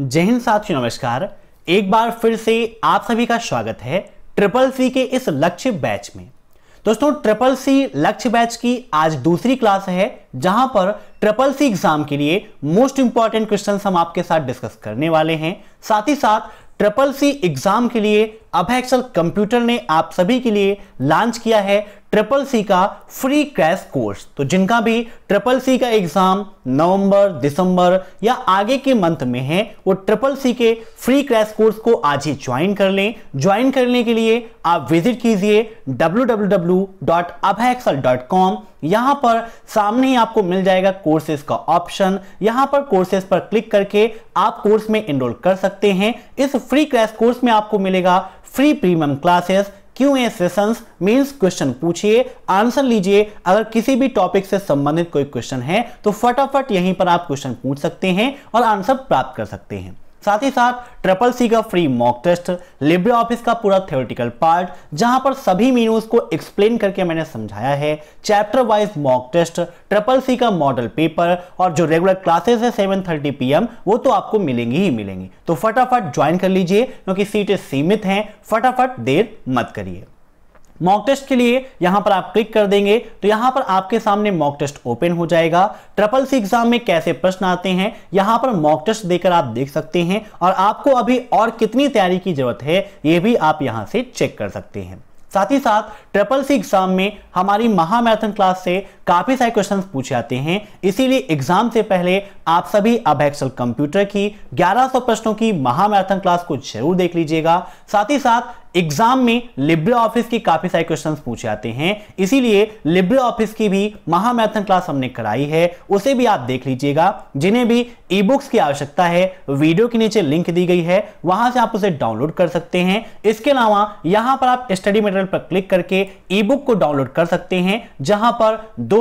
जय हिंद साथियों नमस्कार एक बार फिर से आप सभी का स्वागत है ट्रिपल सी के इस लक्ष्य बैच में दोस्तों ट्रिपल सी लक्ष्य बैच की आज दूसरी क्लास है जहां पर ट्रिपल सी एग्जाम के लिए मोस्ट इंपॉर्टेंट क्वेश्चन हम आपके साथ डिस्कस करने वाले हैं साथ ही साथ ट्रिपल सी एग्जाम के लिए अभय एक्सल कंप्यूटर ने आप सभी के लिए लॉन्च किया है ट्रिपल सी का फ्री क्रैश कोर्स तो जिनका भी ट्रिपल सी का एग्जाम नवंबर दिसंबर या आगे के मंथ में है वो ट्रिपल सी के फ्री क्रैश कोर्स को आज ही ज्वाइन कर लें ज्वाइन करने के लिए आप विजिट कीजिए कॉम यहां पर सामने ही आपको मिल जाएगा कोर्सेज का ऑप्शन यहां पर कोर्सेज पर क्लिक करके आप कोर्स में एनरोल कर सकते हैं इस फ्री क्रैश कोर्स में आपको मिलेगा free premium classes Q A session means question पूछिए आंसर लीजिए अगर किसी भी टॉपिक से संबंधित कोई क्वेश्चन है तो फटाफट यहीं पर आप क्वेश्चन पूछ सकते हैं और आंसर प्राप्त कर सकते हैं साथ ही साथ ट्रिपल सी का free mock test Libre Office का पूरा थ्योरेटिकल पार्ट जहां पर सभी मीनूज को एक्सप्लेन करके मैंने समझाया है chapter wise mock test triple C का मॉडल पेपर और जो रेगुलर क्लासेस है सेवन थर्टी पीएम वो तो आपको मिलेंगी ही मिलेंगी तो फटाफट ज्वाइन कर लीजिए क्योंकि सीटें सीमित हैं फटाफट देर मत करिए मॉक टेस्ट के लिए यहां पर आप क्लिक कर देंगे तो यहां पर आपके सामने मॉक टेस्ट ओपन हो जाएगा ट्रिपल सी एग्जाम में कैसे प्रश्न आते हैं यहां पर मॉक टेस्ट देकर आप देख सकते हैं और आपको अभी और कितनी तैयारी की जरूरत है ये भी आप यहां से चेक कर सकते हैं साथ ही साथ ट्रिपल सी एग्जाम में हमारी महामैराथन क्लास से काफ़ी सारे क्वेश्चन पूछे जाते हैं इसीलिए एग्जाम से पहले आप सभी अब एक्सल कंप्यूटर की 1100 प्रश्नों की महामैराथन क्लास को जरूर देख लीजिएगा साथ ही साथ एग्जाम में लिब्रे ऑफिस की काफी सारे क्वेश्चंस पूछे जाते हैं इसीलिए लिब्रे ऑफिस की भी महामैथन क्लास हमने कराई है उसे भी आप देख लीजिएगा जिन्हें भी ई बुक्स की आवश्यकता है वीडियो के नीचे लिंक दी गई है वहां से आप उसे डाउनलोड कर सकते हैं इसके अलावा यहां पर आप स्टडी मटेरियल पर क्लिक करके ई बुक को डाउनलोड कर सकते हैं जहां पर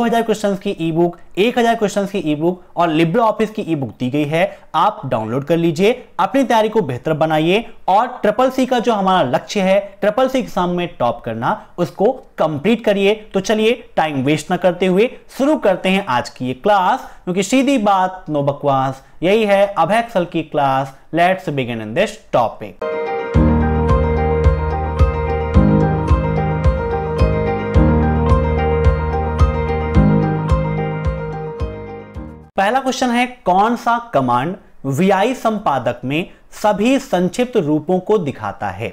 हजार क्वेश्चंस की ई बुक हजार क्वेश्चंस की ई बुक और लिब्रे ऑफिस की ई बुक दी गई है आप डाउनलोड कर लीजिए अपनी तैयारी को बेहतर बनाइए और ट्रिपल सी का जो हमारा लक्ष्य है ट्रिपल सी एग्जाम में टॉप करना उसको कंप्लीट करिए तो चलिए टाइम वेस्ट ना करते हुए शुरू करते हैं आज की ये क्लास क्योंकि सीधी बात नो बकवास यही है अभैक्सल की class let's begin in this topic पहला क्वेश्चन है कौन सा कमांड वीआई संपादक में सभी संक्षिप्त रूपों को दिखाता है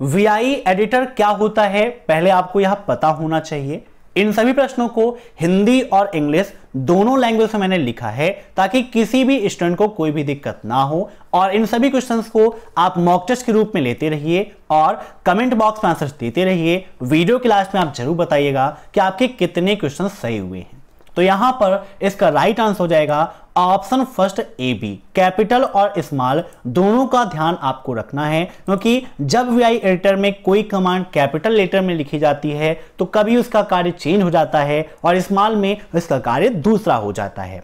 वीआई एडिटर e क्या होता है पहले आपको यह पता होना चाहिए इन सभी प्रश्नों को हिंदी और इंग्लिश दोनों लैंग्वेज में मैंने लिखा है ताकि किसी भी स्टूडेंट को कोई भी दिक्कत ना हो और इन सभी क्वेश्चंस को आप मॉक टेस्ट के रूप में लेते रहिए और कमेंट बॉक्स में आंसर देते रहिए वीडियो क्लास में आप जरूर बताइएगा कि आपके कितने क्वेश्चन सही हुए हैं तो यहां पर इसका राइट आंसर हो जाएगा option first A B capital और स्मॉल दोनों का ध्यान आपको रखना है क्योंकि जब वी आई एडिटर में कोई कमांड कैपिटल लेटर में लिखी जाती है तो कभी उसका कार्य चेंज हो जाता है और स्मॉल में इसका कार्य दूसरा हो जाता है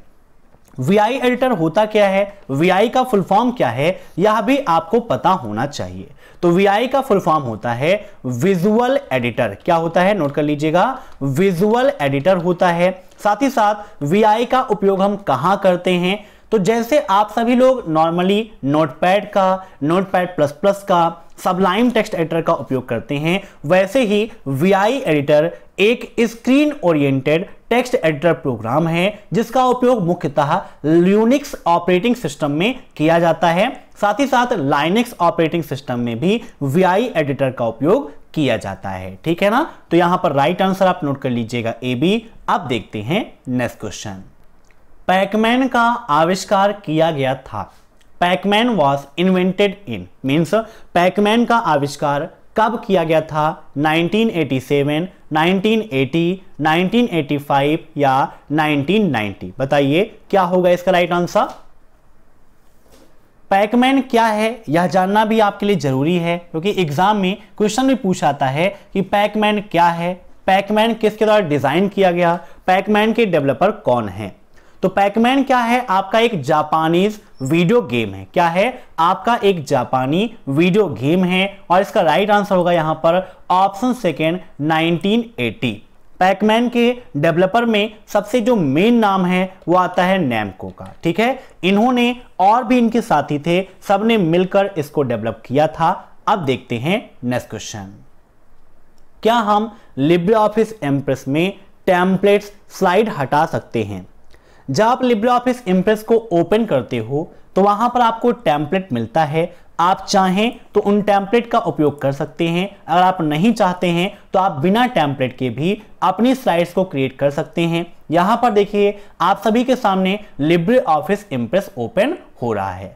वी आई एडिटर होता क्या है वी आई का फुल फॉर्म क्या है यह भी आपको पता होना चाहिए तो वी आई का फुल फॉर्म होता है विजुअल एडिटर क्या होता है नोट कर लीजिएगा विजुअल एडिटर होता है साथ ही साथ वी का उपयोग हम कहाँ करते हैं तो जैसे आप सभी लोग नॉर्मली नोटपैड का नोटपैड प्लस प्लस का सबलाइम टेक्स्ट एडिटर का उपयोग करते हैं वैसे ही वी एडिटर एक screen oriented text editor program है जिसका उपयोग मुख्यतः ल्यूनिक्स ऑपरेटिंग सिस्टम में किया जाता है साथ ही साथ लाइनिक्स ऑपरेटिंग सिस्टम में भी वी एडिटर का उपयोग किया जाता है ठीक है ना तो यहां पर राइट आंसर आप नोट कर लीजिएगा ए बी अब देखते हैं नेक्स्ट क्वेश्चन पैकमैन का आविष्कार किया गया था Pacman was invented in means Pacman का आविष्कार कब किया गया था 1987, 1980, 1985 या 1990 बताइए क्या होगा इसका राइट आंसर पैकमैन क्या है यह जानना भी आपके लिए जरूरी है क्योंकि एग्जाम में क्वेश्चन भी पूछा आता है कि पैकमैन क्या है पैकमैन किसके द्वारा डिजाइन किया गया पैकमैन के डेवलपर कौन है तो पैकमैन क्या है आपका एक जापानीज वीडियो गेम है क्या है आपका एक जापानी वीडियो गेम है और इसका राइट आंसर होगा यहां पर ऑप्शन सेकेंड नाइनटीन पैकमैन के डेवलपर में सबसे जो मेन नाम है वो आता है नैमको का ठीक है इन्होंने और भी इनके साथी थे सबने मिलकर इसको डेवलप किया था अब देखते हैं नेक्स्ट क्वेश्चन क्या हम लिब्रे ऑफिस एम्प्रेस में टेम्पलेट्स स्लाइड हटा सकते हैं जब आप लिब्रे ऑफिस इम्प्रेस को ओपन करते हो तो वहां पर आपको टेम्पलेट मिलता है आप चाहें तो उन टैंपलेट का उपयोग कर सकते हैं अगर आप नहीं चाहते हैं तो आप बिना टैंपलेट के भी अपनी स्लाइड्स को क्रिएट कर सकते हैं यहां पर देखिए आप सभी के सामने लिब्रे ऑफिस इम्प्रेस ओपन हो रहा है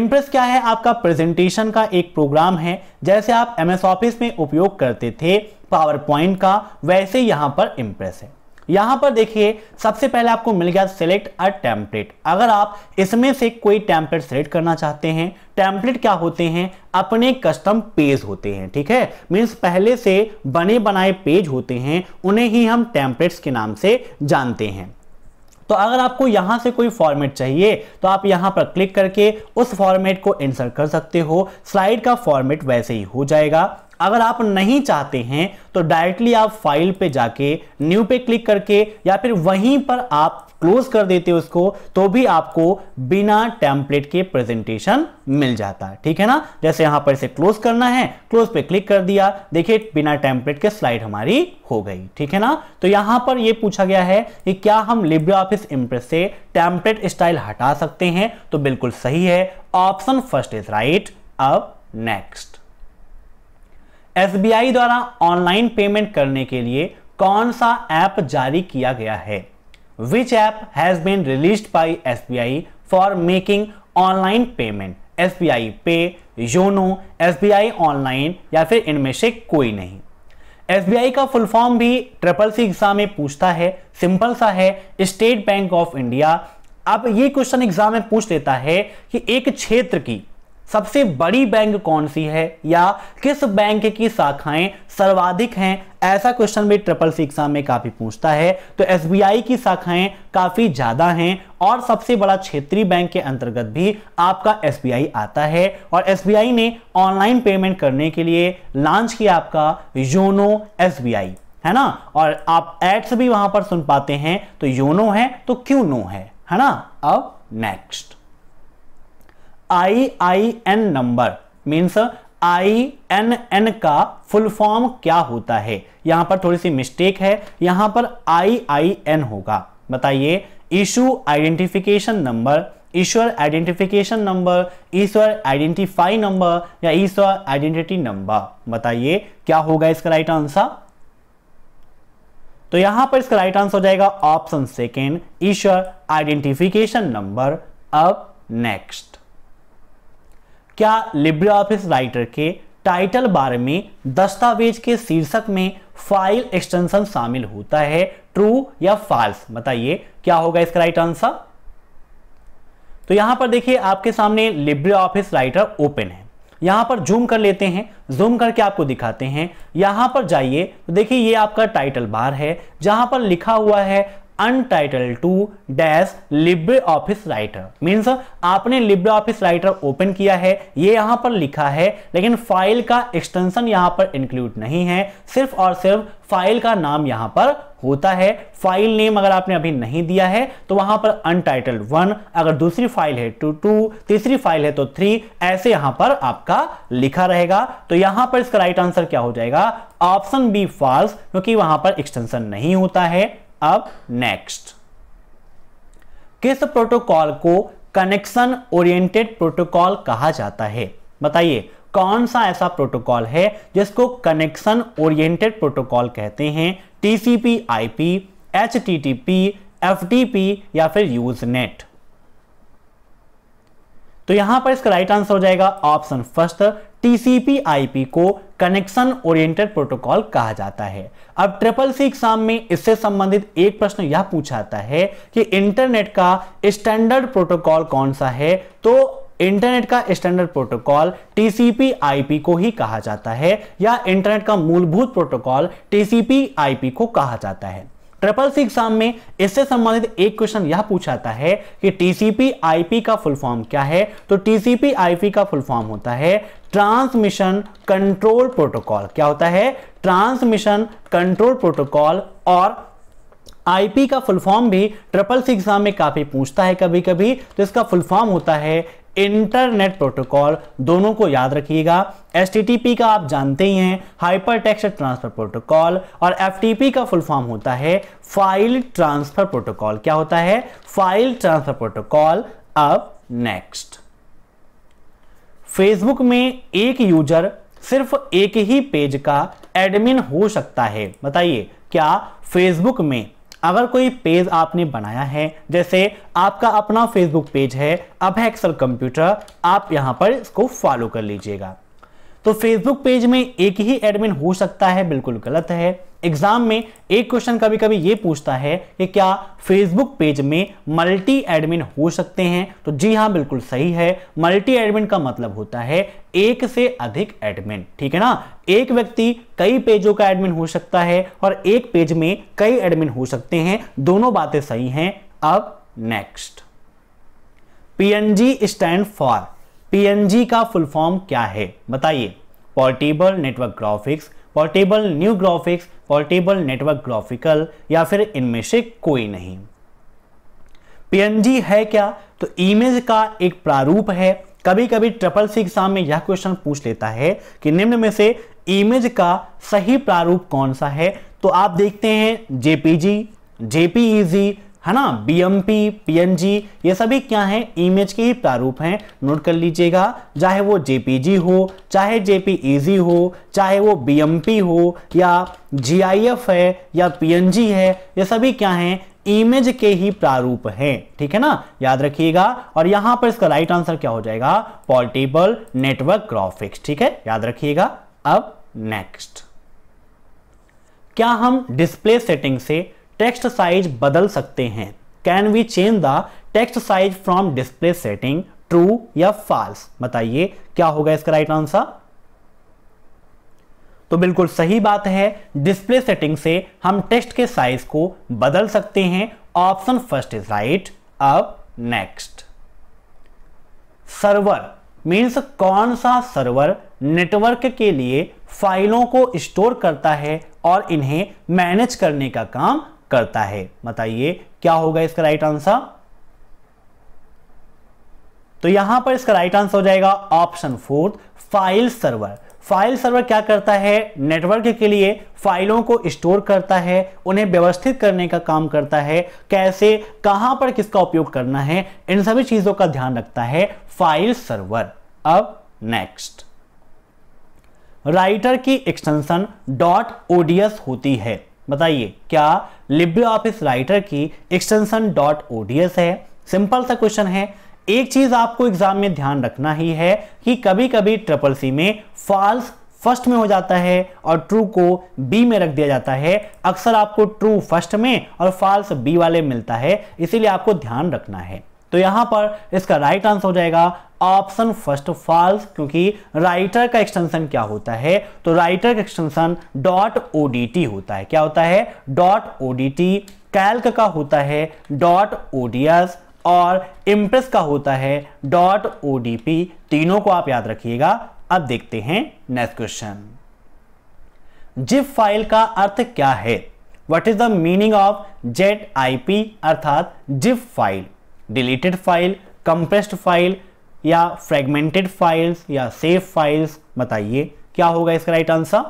इम्प्रेस क्या है आपका प्रेजेंटेशन का एक प्रोग्राम है जैसे आप एमएस ऑफिस में उपयोग करते थे पावर पॉइंट का वैसे यहां पर इम्प्रेस है यहां पर देखिए सबसे पहले आपको मिल गया सेलेक्ट अ टेम्पलेट अगर आप इसमें से कोई टेम्पलेट सेलेक्ट करना चाहते हैं टेम्पलेट क्या होते हैं अपने कस्टम पेज होते हैं ठीक है मीन्स पहले से बने बनाए पेज होते हैं उन्हें ही हम टेम्पलेट्स के नाम से जानते हैं तो अगर आपको यहां से कोई फॉर्मेट चाहिए तो आप यहां पर क्लिक करके उस फॉर्मेट को इंसर्ट कर सकते हो स्लाइड का फॉर्मेट वैसे ही हो जाएगा अगर आप नहीं चाहते हैं तो डायरेक्टली आप फाइल पे जाके न्यू पे क्लिक करके या फिर वहीं पर आप क्लोज कर देते हो उसको तो भी आपको बिना टेम्पलेट के प्रेजेंटेशन मिल जाता है ठीक है ना जैसे यहां पर इसे क्लोज करना है क्लोज पे क्लिक कर दिया देखिए बिना टेम्पलेट के स्लाइड हमारी हो गई ठीक है ना तो यहां पर ये पूछा गया है कि क्या हम लिब्रे ऑफिस इंप्रेस से टेम्पलेट स्टाइल हटा सकते हैं तो बिल्कुल सही है ऑप्शन फर्स्ट इज राइट अब नेक्स्ट एसबीआई द्वारा ऑनलाइन पेमेंट करने के लिए कौन सा ऐप जारी किया गया है which app has been release by S B I for making online payment S B I pay YONO S B I online या फिर इनमें से कोई नहीं एस बी आई का फुल फॉर्म भी ट्रिपल सी एग्जाम में पूछता है सिंपल सा है स्टेट बैंक ऑफ इंडिया अब ये क्वेश्चन एग्जाम में पूछ लेता है कि एक क्षेत्र की सबसे बड़ी बैंक कौन सी है या किस बैंक की शाखाएं सर्वाधिक हैं ऐसा क्वेश्चन भी ट्रिपल सी एग्जाम में काफी पूछता है तो एसबीआई की शाखाएं काफी ज्यादा हैं और सबसे बड़ा क्षेत्रीय बैंक के अंतर्गत भी आपका एसबीआई आता है और एसबीआई ने ऑनलाइन पेमेंट करने के लिए लॉन्च किया आपका योनो एस है ना और आप एड्स भी वहां पर सुन पाते हैं तो योनो है तो क्यों नो है है ना अब next I I N number means I N N का फुल फॉर्म क्या होता है यहां पर थोड़ी सी मिस्टेक है यहां पर आई आई एन होगा बताइए issue identification number issuer identification number issuer identify number या ईश्वर आइडेंटिटी नंबर बताइए क्या होगा इसका राइट आंसर तो यहां पर इसका राइट आंसर हो जाएगा option second issuer identification number अब नेक्स्ट क्या लिब्रे ऑफिस राइटर के टाइटल बार में दस्तावेज के शीर्षक में फाइल एक्सटेंशन शामिल होता है ट्रू या फॉल्स बताइए क्या होगा इसका राइट आंसर तो यहां पर देखिए आपके सामने लिब्रे ऑफिस राइटर ओपन है यहां पर जूम कर लेते हैं जूम करके आपको दिखाते हैं यहां पर जाइए तो देखिए ये आपका टाइटल बार है जहां पर लिखा हुआ है untitled two dash Libre Office Writer means आपने लिब्रे ऑफिस राइटर ओपन किया है ये यहां पर लिखा है लेकिन फाइल का एक्सटेंशन यहां पर इंक्लूड नहीं है सिर्फ और सिर्फ फाइल का नाम यहां पर होता है फाइल नेम अगर आपने अभी नहीं दिया है तो वहां पर अनटाइटल्ड वन अगर दूसरी फाइल है टू टू तीसरी फाइल है तो थ्री ऐसे यहां पर आपका लिखा रहेगा तो यहां पर इसका राइट आंसर क्या हो जाएगा ऑप्शन बी फॉल्स क्योंकि वहां पर एक्सटेंशन नहीं होता है अब नेक्स्ट किस प्रोटोकॉल को कनेक्शन ओरिएंटेड प्रोटोकॉल कहा जाता है बताइए कौन सा ऐसा प्रोटोकॉल है जिसको कनेक्शन ओरिएंटेड प्रोटोकॉल कहते हैं टीसीपी आईपी एचटीटीपी एफटीपी या फिर यूजनेट तो यहां पर इसका राइट आंसर हो जाएगा ऑप्शन फर्स्ट टीसीपी/आईपी को कनेक्शन ओरिएंटेड प्रोटोकॉल कहा जाता है अब ट्रिपल सी एग्जाम में इससे संबंधित एक प्रश्न यह पूछा जाता है कि इंटरनेट का स्टैंडर्ड प्रोटोकॉल कौन सा है तो इंटरनेट का स्टैंडर्ड प्रोटोकॉल टीसीपी आईपी को ही कहा जाता है या इंटरनेट का मूलभूत प्रोटोकॉल टीसीपी आईपी को कहा जाता है ट्रिपल सी एग्जाम में इससे संबंधित एक क्वेश्चन यह पूछाता है कि टीसीपी आईपी का फुल फॉर्म क्या है तो टीसीपी आईपी का फुल फॉर्म होता है ट्रांसमिशन कंट्रोल प्रोटोकॉल क्या होता है ट्रांसमिशन कंट्रोल प्रोटोकॉल और आईपी का फुल फॉर्म भी ट्रिपल सी एग्जाम में काफी पूछता है कभी कभी तो इसका फुल फॉर्म होता है इंटरनेट प्रोटोकॉल दोनों को याद रखिएगा एस का आप जानते ही हैं हाइपर टेक्स्ट ट्रांसफर प्रोटोकॉल और एफ का फुल फॉर्म होता है फाइल ट्रांसफर प्रोटोकॉल क्या होता है फाइल ट्रांसफर प्रोटोकॉल अब नेक्स्ट फेसबुक में एक यूजर सिर्फ एक ही पेज का एडमिन हो सकता है बताइए क्या फेसबुक में अगर कोई पेज आपने बनाया है जैसे आपका अपना फेसबुक पेज है अब है एक्सल कंप्यूटर आप यहां पर इसको फॉलो कर लीजिएगा तो फेसबुक पेज में एक ही एडमिन हो सकता है बिल्कुल गलत है एग्जाम में एक क्वेश्चन कभी कभी ये पूछता है कि क्या फेसबुक पेज में मल्टी एडमिन हो सकते हैं तो जी हाँ बिल्कुल सही है मल्टी एडमिन का मतलब होता है एक से अधिक एडमिन ठीक है ना एक व्यक्ति कई पेजों का एडमिन हो सकता है और एक पेज में कई एडमिन हो सकते हैं दोनों बातें सही हैं अब next PNG stand for PNG का फुल फॉर्म क्या है बताइए portable network graphics portable new graphics portable network graphical या फिर इनमें से कोई नहीं पीएनजी है क्या तो इमेज का एक प्रारूप है कभी कभी ट्रिपल सी एग्जाम में यह क्वेश्चन पूछ लेता है कि निम्न में से इमेज का सही प्रारूप कौन सा है तो आप देखते हैं जेपीजी जेपीईजी है ना बीएमपी जी ये सभी क्या है इमेज के ही प्रारूप हैं नोट कर लीजिएगा चाहे वो जेपीजी हो चाहे जेपीईजी e हो चाहे वो पी हो या एफ है या पीएनजी है ये सभी क्या हैं इमेज के ही प्रारूप हैं ठीक है ना याद रखिएगा और यहां पर इसका राइट आंसर क्या हो जाएगा पोर्टेबल नेटवर्क ग्राफिक्स ठीक है याद रखिएगा अब नेक्स्ट क्या हम डिस्प्ले सेटिंग से टेक्स्ट साइज बदल सकते हैं can we change the text size from display setting true या फॉल्स बताइए क्या होगा इसका राइट आंसर तो बिल्कुल सही बात है डिस्प्ले सेटिंग से हम टेक्स्ट के साइज को बदल सकते हैं ऑप्शन फर्स्ट इज राइट अब नेक्स्ट सर्वर मीन्स कौन सा सर्वर नेटवर्क के लिए फाइलों को स्टोर करता है और इन्हें मैनेज करने का काम करता है बताइए क्या होगा इसका राइट आंसर तो यहां पर इसका राइट आंसर हो जाएगा option fourth file server file server क्या करता है नेटवर्क के लिए फाइलों को स्टोर करता है उन्हें व्यवस्थित करने का काम करता है कैसे कहां पर किसका उपयोग करना है इन सभी चीजों का ध्यान रखता है फाइल सर्वर अब नेक्स्ट राइटर की एक्सटेंशन डॉट ओडीएस होती है बताइए क्या लिब्रे ऑफिस राइटर की एक्सटेंशन डॉट ओडीएस है सिंपल सा क्वेश्चन है एक चीज आपको एग्जाम में ध्यान रखना ही है कि कभी कभी ट्रिपल सी में फॉल्स फर्स्ट में हो जाता है और ट्रू को बी में रख दिया जाता है अक्सर आपको ट्रू फर्स्ट में और फॉल्स बी वाले मिलता है इसीलिए आपको ध्यान रखना है तो यहां पर इसका राइट आंसर हो जाएगा ऑप्शन फर्स्ट फॉल्स क्योंकि राइटर का एक्सटेंशन क्या होता है तो राइटर का एक्सटेंशन डॉट ओडीटी होता है क्या होता है डॉट ओडीटी कैल्क का होता है डॉट ओडीएस और इम्प्रेस का होता है डॉट ओडीपी तीनों को आप याद रखिएगा अब देखते हैं नेक्स्ट क्वेश्चन जिप फाइल का अर्थ क्या है what is the meaning of Z I P अर्थात zip file deleted file compressed file या फ्रेगमेंटेड फाइल्स या सेफ फाइल्स बताइए क्या होगा इसका राइट आंसर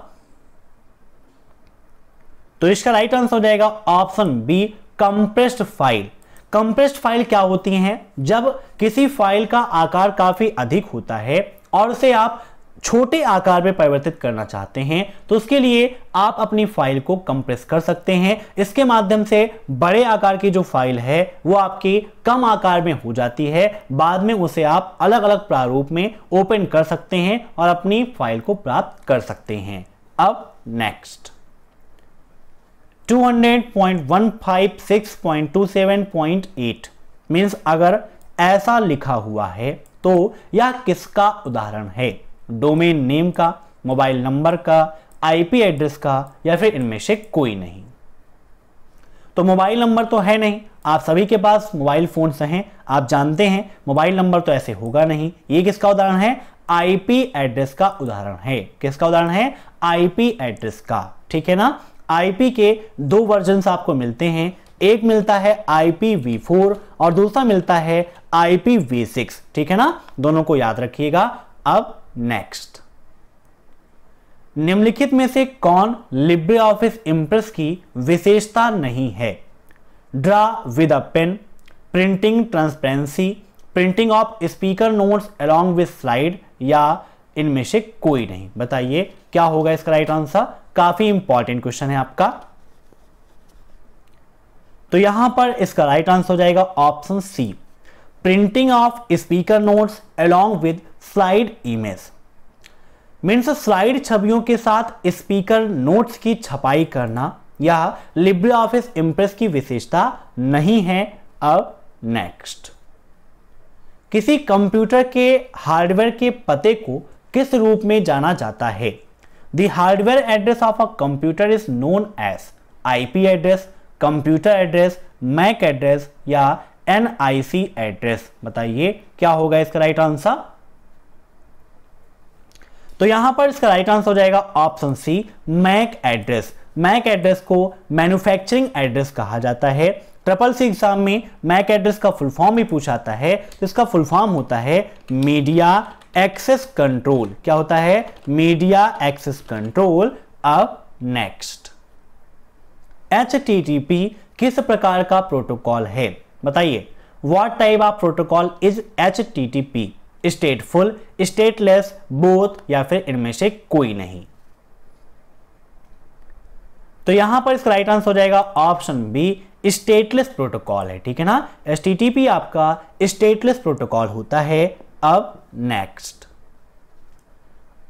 तो इसका राइट आंसर हो जाएगा option B compressed file compressed file क्या होती हैं जब किसी फाइल का आकार काफी अधिक होता है और उसे आप छोटे आकार में परिवर्तित करना चाहते हैं तो उसके लिए आप अपनी फाइल को कंप्रेस कर सकते हैं इसके माध्यम से बड़े आकार की जो फाइल है वो आपकी कम आकार में हो जाती है बाद में उसे आप अलग अलग प्रारूप में ओपन कर सकते हैं और अपनी फाइल को प्राप्त कर सकते हैं अब नेक्स्ट 200.156.27.8 मीन्स अगर ऐसा लिखा हुआ है तो यह किसका उदाहरण है डोमेन नेम का मोबाइल नंबर का आईपी एड्रेस का या फिर इनमें से कोई नहीं तो मोबाइल नंबर तो है नहीं आप सभी के पास मोबाइल फोन हैं आप जानते हैं मोबाइल नंबर तो ऐसे होगा नहीं ये किसका उदाहरण है आईपी एड्रेस का उदाहरण है किसका उदाहरण है आईपी एड्रेस का ठीक है ना आईपी के दो वर्जन आपको मिलते हैं एक मिलता है फोर और दूसरा मिलता है सिक्स ठीक है ना दोनों को याद रखिएगा अब नेक्स्ट निम्नलिखित में से कौन लिब्रे ऑफिस इंप्रेस की विशेषता नहीं है draw with a pen printing transparency printing of speaker notes along with slide या इनमें से कोई नहीं बताइए क्या होगा इसका राइट आंसर काफी इंपॉर्टेंट क्वेश्चन है आपका तो यहां पर इसका राइट आंसर हो जाएगा option C printing of speaker notes along with slide image means slide छवियों के साथ स्पीकर नोट्स की छपाई करना यह लिब्रे ऑफिस इम्प्रेस की विशेषता नहीं है अब नेक्स्ट किसी कंप्यूटर के हार्डवेयर के पते को किस रूप में जाना जाता है the hardware address of a computer is known as IP address computer address MAC address या एनआईसी एड्रेस बताइए क्या होगा इसका राइट आंसर तो यहां पर इसका राइट आंसर हो जाएगा option C MAC address MAC address को मैन्युफैक्चरिंग एड्रेस कहा जाता है ट्रिपल सी एग्जाम में मैक एड्रेस का फुल फॉर्म भी पूछाता है तो इसका फुल फॉर्म होता है मीडिया एक्सेस कंट्रोल क्या होता है मीडिया एक्सेस कंट्रोल अब नेक्स्ट एच किस प्रकार का प्रोटोकॉल है बताइए what type of protocol is H stateful stateless both या फिर इनमें से कोई नहीं तो यहां पर इसका राइट आंसर हो जाएगा ऑप्शन बी स्टेटलेस प्रोटोकॉल है ठीक है ना एस आपका स्टेटलेस प्रोटोकॉल होता है अब नेक्स्ट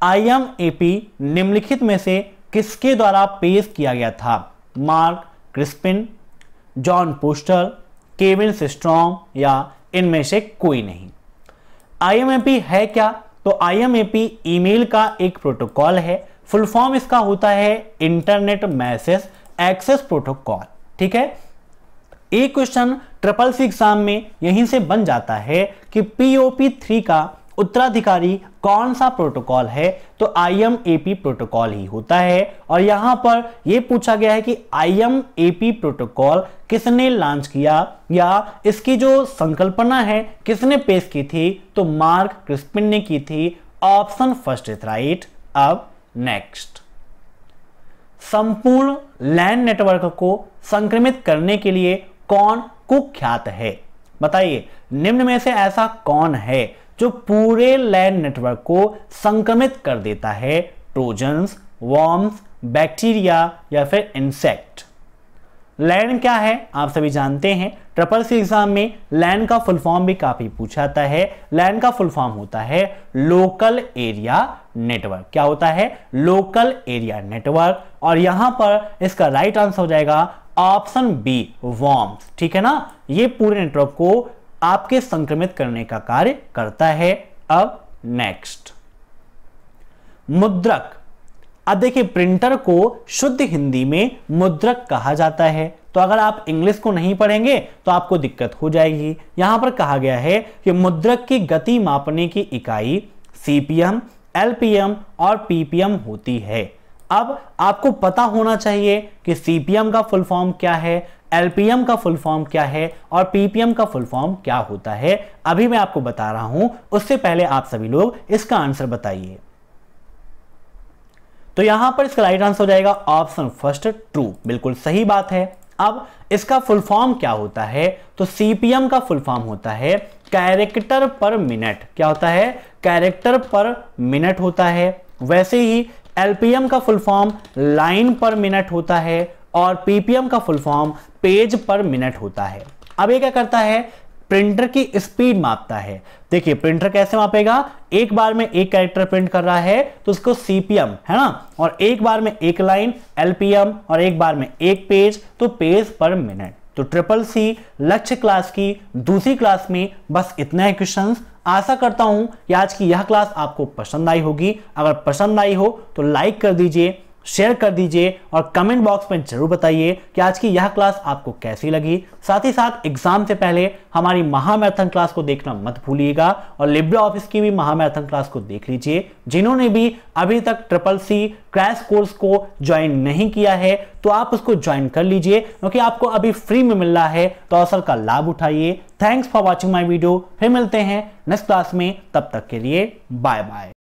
आईएमएपी निम्नलिखित में से किसके द्वारा पेश किया गया था Mark Crispin Jon Postel Kevin Systrom या इनमें से कोई नहीं आईएमएपी है क्या तो आईएमएपी ईमेल का एक प्रोटोकॉल है फुल फॉर्म इसका होता है इंटरनेट मैसेज एक्सेस प्रोटोकॉल ठीक है एक क्वेश्चन ट्रिपल सी एग्जाम में यहीं से बन जाता है कि पीओपी थ्री का उत्तराधिकारी कौन सा प्रोटोकॉल है तो आई प्रोटोकॉल ही होता है और यहां पर यह पूछा गया है कि आई प्रोटोकॉल किसने लॉन्च किया या इसकी जो संकल्पना है किसने पेश की थी तो मार्क क्रिस्पिन ने की थी ऑप्शन फर्स्ट इज राइट अब नेक्स्ट संपूर्ण लैंड नेटवर्क को संक्रमित करने के लिए कौन कुख्यात है बताइए निम्न में से ऐसा कौन है जो पूरे लैंड नेटवर्क को संक्रमित कर देता है ट्रोजन्स वॉर्म्स बैक्टीरिया या फिर इंसेक्ट लैंड क्या है आप सभी जानते हैं ट्रिपल सी एग्जाम में लैंड का फुल फॉर्म भी काफी पूछा जाता है लैंड का फुल फॉर्म होता है लोकल एरिया नेटवर्क क्या होता है लोकल एरिया नेटवर्क और यहां पर इसका राइट आंसर हो जाएगा ऑप्शन बी वॉर्म्स ठीक है ना ये पूरे नेटवर्क को आपके संक्रमित करने का कार्य करता है अब नेक्स्ट मुद्रक अब देखिए प्रिंटर को शुद्ध हिंदी में मुद्रक कहा जाता है तो अगर आप इंग्लिश को नहीं पढ़ेंगे तो आपको दिक्कत हो जाएगी यहां पर कहा गया है कि मुद्रक की गति मापने की इकाई सीपीएम एलपीएम और पीपीएम होती है अब आपको पता होना चाहिए कि सीपीएम का फुल फॉर्म क्या है एलपीएम का फुल फॉर्म क्या है और पीपीएम का फुल फॉर्म क्या होता है अभी मैं आपको बता रहा हूं उससे पहले आप सभी लोग इसका आंसर बताइए तो यहां पर इसका राइट आंसर हो जाएगा ऑप्शन फर्स्ट ट्रू बिल्कुल सही बात है अब इसका फुल फॉर्म क्या होता है तो सीपीएम का फुल फॉर्म होता है कैरेक्टर पर मिनट क्या होता है कैरेक्टर पर मिनट होता है वैसे ही एलपीएम का full form line per minute होता है और पीपीएम का full form page per minute होता है अब ये क्या करता है प्रिंटर की स्पीड मापता है देखिए प्रिंटर कैसे मापेगा एक बार में एक कैरेक्टर प्रिंट कर रहा है तो उसको सीपीएम है ना और एक बार में एक लाइन एलपीएम और एक बार में एक पेज तो पेज पर मिनट तो ट्रिपल सी लक्ष्य क्लास की दूसरी क्लास में बस इतना है क्वेश्चन आशा करता हूं कि आज की यह क्लास आपको पसंद आई होगी अगर पसंद आई हो तो लाइक कर दीजिए शेयर कर दीजिए और कमेंट बॉक्स में जरूर बताइए कि आज की यह क्लास आपको कैसी लगी साथ ही साथ एग्जाम से पहले हमारी महामैराथन क्लास को देखना मत भूलिएगा और लिब्रा ऑफिस की भी महामैराथन क्लास को देख लीजिए जिन्होंने भी अभी तक ट्रिपल सी क्रैश कोर्स को ज्वाइन नहीं किया है तो आप उसको ज्वाइन कर लीजिए क्योंकि आपको अभी फ्री में मिल रहा है तो अवसर का लाभ उठाइए thanks for watching my video फिर मिलते हैं नेक्स्ट क्लास में तब तक के लिए बाय बाय